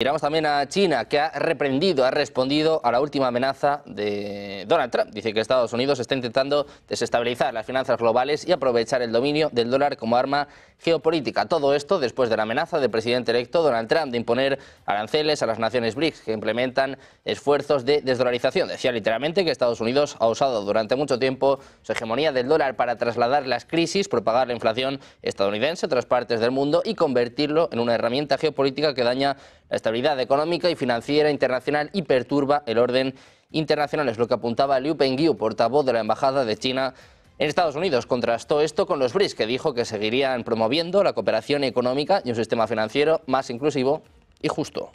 Miramos también a China, que ha reprendido, ha respondido a la última amenaza de Donald Trump. Dice que Estados Unidos está intentando desestabilizar las finanzas globales y aprovechar el dominio del dólar como arma geopolítica. Todo esto después de la amenaza del presidente electo Donald Trump de imponer aranceles a las naciones BRICS que implementan esfuerzos de desdolarización. Decía literalmente que Estados Unidos ha usado durante mucho tiempo su hegemonía del dólar para trasladar las crisis, propagar la inflación estadounidense a otras partes del mundo y convertirlo en una herramienta geopolítica que daña la estabilidad económica y financiera internacional y perturba el orden internacional. Es lo que apuntaba Liu Pengyu, portavoz de la Embajada de China en Estados Unidos contrastó esto con los BRICS, que dijo que seguirían promoviendo la cooperación económica y un sistema financiero más inclusivo y justo.